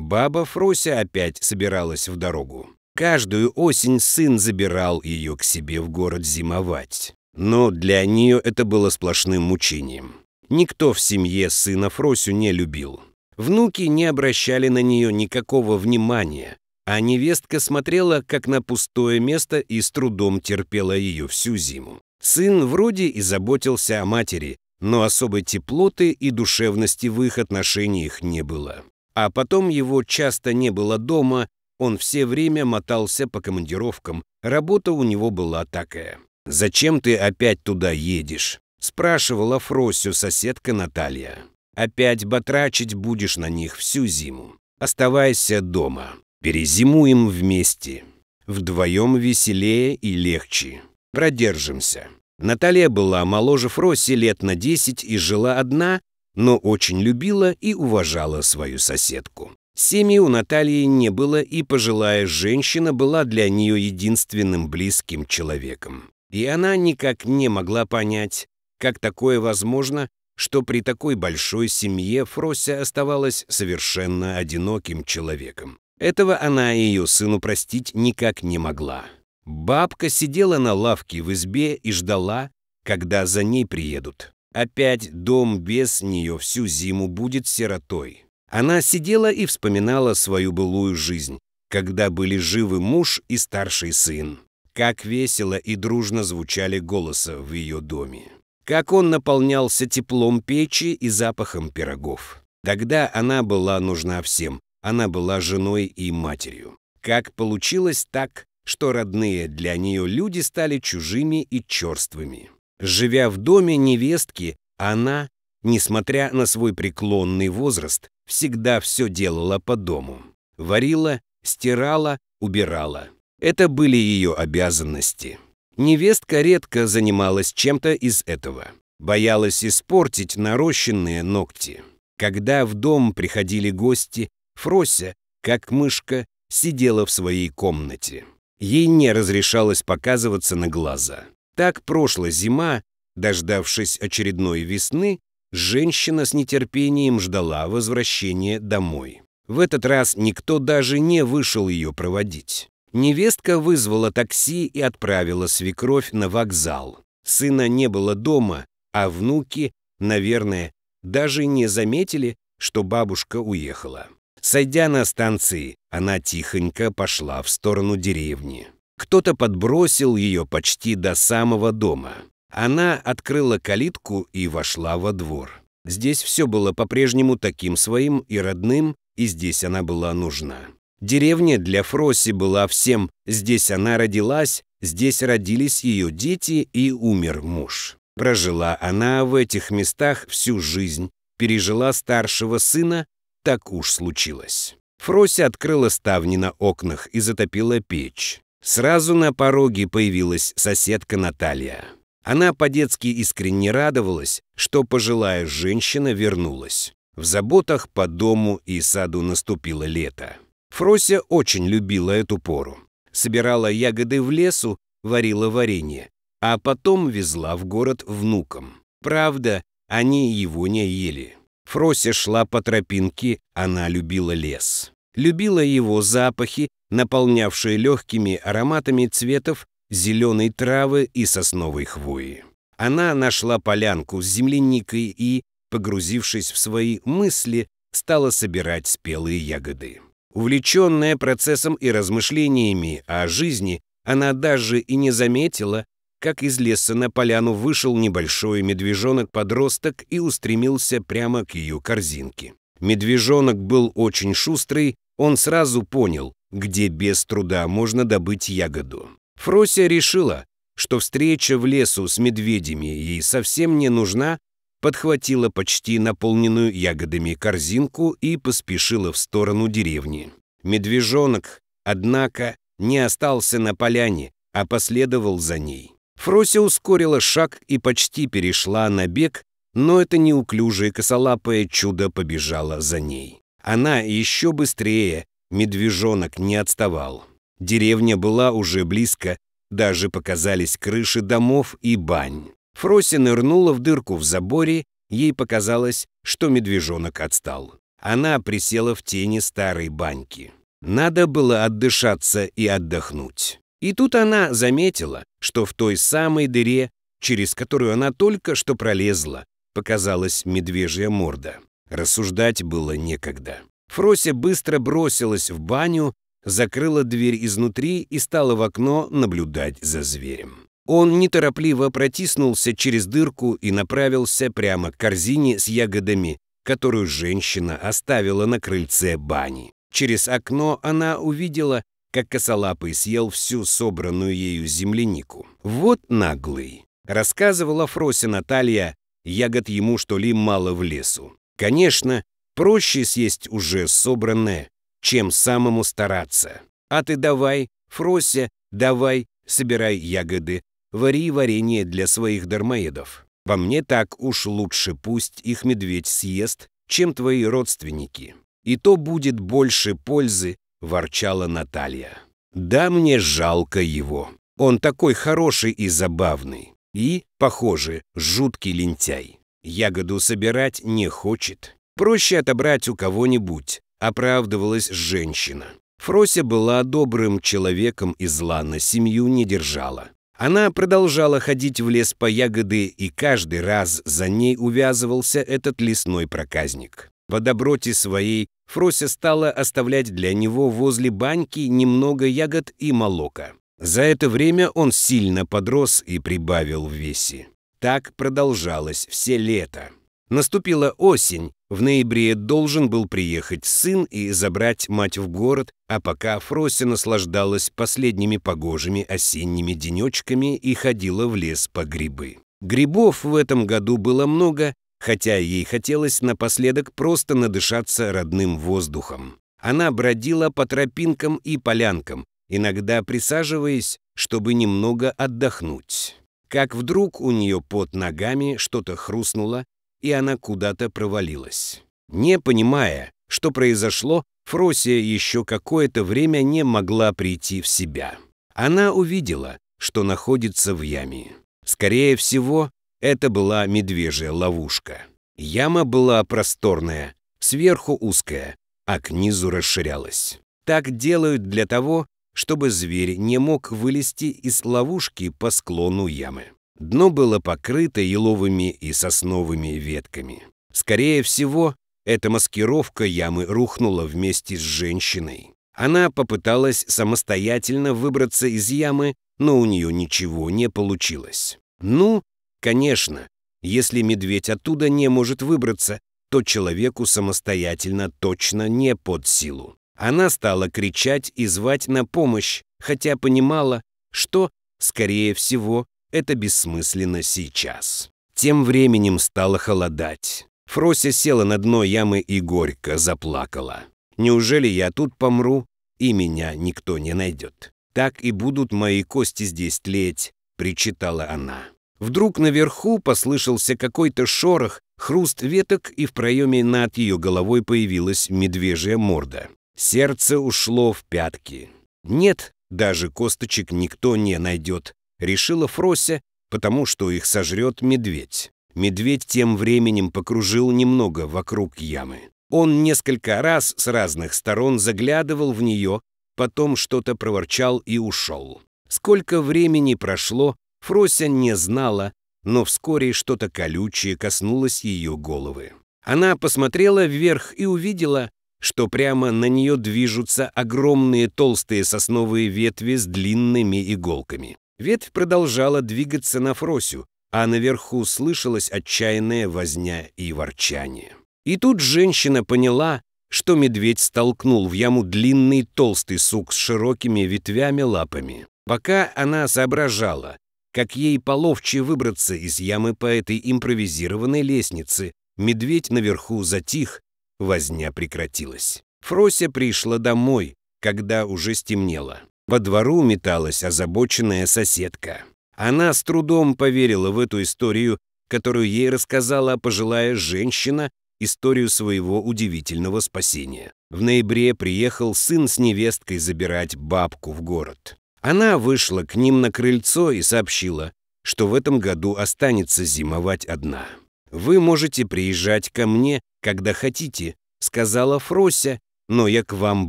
Баба Фруся опять собиралась в дорогу. Каждую осень сын забирал ее к себе в город зимовать. Но для нее это было сплошным мучением. Никто в семье сына Фросю не любил. Внуки не обращали на нее никакого внимания, а невестка смотрела, как на пустое место и с трудом терпела ее всю зиму. Сын вроде и заботился о матери, но особой теплоты и душевности в их отношениях не было. А потом его часто не было дома, он все время мотался по командировкам. Работа у него была такая. «Зачем ты опять туда едешь?» — спрашивала Фросю соседка Наталья. «Опять батрачить будешь на них всю зиму. Оставайся дома. Перезимуем вместе. Вдвоем веселее и легче. Продержимся». Наталья была моложе Фроси лет на 10 и жила одна, но очень любила и уважала свою соседку. Семьи у Натальи не было, и пожилая женщина была для нее единственным близким человеком. И она никак не могла понять, как такое возможно, что при такой большой семье Фрося оставалась совершенно одиноким человеком. Этого она и ее сыну простить никак не могла. Бабка сидела на лавке в избе и ждала, когда за ней приедут. Опять дом без нее всю зиму будет сиротой. Она сидела и вспоминала свою былую жизнь, когда были живы муж и старший сын. Как весело и дружно звучали голоса в ее доме. Как он наполнялся теплом печи и запахом пирогов. Тогда она была нужна всем. Она была женой и матерью. Как получилось так, что родные для нее люди стали чужими и черствыми. Живя в доме невестки, она, несмотря на свой преклонный возраст, всегда все делала по дому. Варила, стирала, убирала. Это были ее обязанности. Невестка редко занималась чем-то из этого. Боялась испортить нарощенные ногти. Когда в дом приходили гости, Фрося, как мышка, сидела в своей комнате. Ей не разрешалось показываться на глаза. Так прошла зима, дождавшись очередной весны, женщина с нетерпением ждала возвращения домой. В этот раз никто даже не вышел ее проводить. Невестка вызвала такси и отправила свекровь на вокзал. Сына не было дома, а внуки, наверное, даже не заметили, что бабушка уехала. Сойдя на станции, она тихонько пошла в сторону деревни. Кто-то подбросил ее почти до самого дома. Она открыла калитку и вошла во двор. Здесь все было по-прежнему таким своим и родным, и здесь она была нужна. Деревня для Фроси была всем. Здесь она родилась, здесь родились ее дети и умер муж. Прожила она в этих местах всю жизнь, пережила старшего сына, так уж случилось. Фрося открыла ставни на окнах и затопила печь. Сразу на пороге появилась соседка Наталья. Она по-детски искренне радовалась, что пожилая женщина вернулась. В заботах по дому и саду наступило лето. Фрося очень любила эту пору. Собирала ягоды в лесу, варила варенье, а потом везла в город внукам. Правда, они его не ели. Фрося шла по тропинке, она любила лес любила его запахи, наполнявшие легкими ароматами цветов зеленой травы и сосновой хвои. Она нашла полянку с земляникой и, погрузившись в свои мысли, стала собирать спелые ягоды. Увлеченная процессом и размышлениями о жизни, она даже и не заметила, как из леса на поляну вышел небольшой медвежонок-подросток и устремился прямо к ее корзинке. Медвежонок был очень шустрый, он сразу понял, где без труда можно добыть ягоду. Фрося решила, что встреча в лесу с медведями ей совсем не нужна, подхватила почти наполненную ягодами корзинку и поспешила в сторону деревни. Медвежонок, однако, не остался на поляне, а последовал за ней. Фрося ускорила шаг и почти перешла на бег, но это неуклюжее косолапое чудо побежало за ней. Она еще быстрее, медвежонок не отставал. Деревня была уже близко, даже показались крыши домов и бань. Фроси нырнула в дырку в заборе, ей показалось, что медвежонок отстал. Она присела в тени старой баньки. Надо было отдышаться и отдохнуть. И тут она заметила, что в той самой дыре, через которую она только что пролезла, показалась медвежья морда. Рассуждать было некогда. Фрося быстро бросилась в баню, закрыла дверь изнутри и стала в окно наблюдать за зверем. Он неторопливо протиснулся через дырку и направился прямо к корзине с ягодами, которую женщина оставила на крыльце бани. Через окно она увидела, как косолапый съел всю собранную ею землянику. «Вот наглый!» — рассказывала Фрося Наталья, ягод ему что ли мало в лесу. Конечно, проще съесть уже собранное, чем самому стараться. А ты давай, Фрося, давай, собирай ягоды, вари варенье для своих дармоедов. По мне так уж лучше пусть их медведь съест, чем твои родственники. И то будет больше пользы, ворчала Наталья. Да мне жалко его. Он такой хороший и забавный. И, похоже, жуткий лентяй. Ягоду собирать не хочет. Проще отобрать у кого-нибудь, оправдывалась женщина. Фрося была добрым человеком и зла на семью не держала. Она продолжала ходить в лес по ягоды, и каждый раз за ней увязывался этот лесной проказник. По доброте своей Фрося стала оставлять для него возле баньки немного ягод и молока. За это время он сильно подрос и прибавил в весе. Так продолжалось все лето. Наступила осень, в ноябре должен был приехать сын и забрать мать в город, а пока Фрося наслаждалась последними погожими осенними денечками и ходила в лес по грибы. Грибов в этом году было много, хотя ей хотелось напоследок просто надышаться родным воздухом. Она бродила по тропинкам и полянкам, иногда присаживаясь, чтобы немного отдохнуть. Как вдруг у нее под ногами что-то хрустнуло, и она куда-то провалилась. Не понимая, что произошло, Фросия еще какое-то время не могла прийти в себя. Она увидела, что находится в яме. Скорее всего, это была медвежья ловушка. Яма была просторная, сверху узкая, а к низу расширялась. Так делают для того, чтобы зверь не мог вылезти из ловушки по склону ямы. Дно было покрыто еловыми и сосновыми ветками. Скорее всего, эта маскировка ямы рухнула вместе с женщиной. Она попыталась самостоятельно выбраться из ямы, но у нее ничего не получилось. Ну, конечно, если медведь оттуда не может выбраться, то человеку самостоятельно точно не под силу. Она стала кричать и звать на помощь, хотя понимала, что, скорее всего, это бессмысленно сейчас. Тем временем стало холодать. Фрося села на дно ямы и горько заплакала. «Неужели я тут помру, и меня никто не найдет? Так и будут мои кости здесь тлеть», — причитала она. Вдруг наверху послышался какой-то шорох, хруст веток, и в проеме над ее головой появилась медвежья морда. Сердце ушло в пятки. Нет, даже косточек никто не найдет, решила Фрося, потому что их сожрет медведь. Медведь тем временем покружил немного вокруг ямы. Он несколько раз с разных сторон заглядывал в нее, потом что-то проворчал и ушел. Сколько времени прошло, Фрося не знала, но вскоре что-то колючее коснулось ее головы. Она посмотрела вверх и увидела, что прямо на нее движутся огромные толстые сосновые ветви с длинными иголками. Ветвь продолжала двигаться на Фросю, а наверху слышалась отчаянная возня и ворчание. И тут женщина поняла, что медведь столкнул в яму длинный толстый сук с широкими ветвями лапами. Пока она соображала, как ей половче выбраться из ямы по этой импровизированной лестнице, медведь наверху затих возня прекратилась. Фрося пришла домой, когда уже стемнело. Во двору металась озабоченная соседка. Она с трудом поверила в эту историю, которую ей рассказала пожилая женщина, историю своего удивительного спасения. В ноябре приехал сын с невесткой забирать бабку в город. Она вышла к ним на крыльцо и сообщила, что в этом году останется зимовать одна. «Вы можете приезжать ко мне, когда хотите», — сказала Фрося, «но я к вам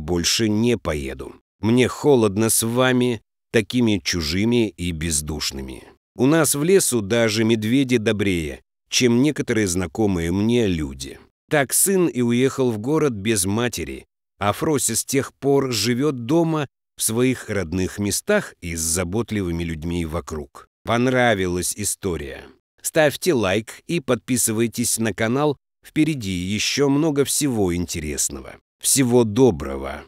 больше не поеду. Мне холодно с вами, такими чужими и бездушными. У нас в лесу даже медведи добрее, чем некоторые знакомые мне люди». Так сын и уехал в город без матери, а Фрося с тех пор живет дома в своих родных местах и с заботливыми людьми вокруг. Понравилась история. Ставьте лайк и подписывайтесь на канал. Впереди еще много всего интересного. Всего доброго!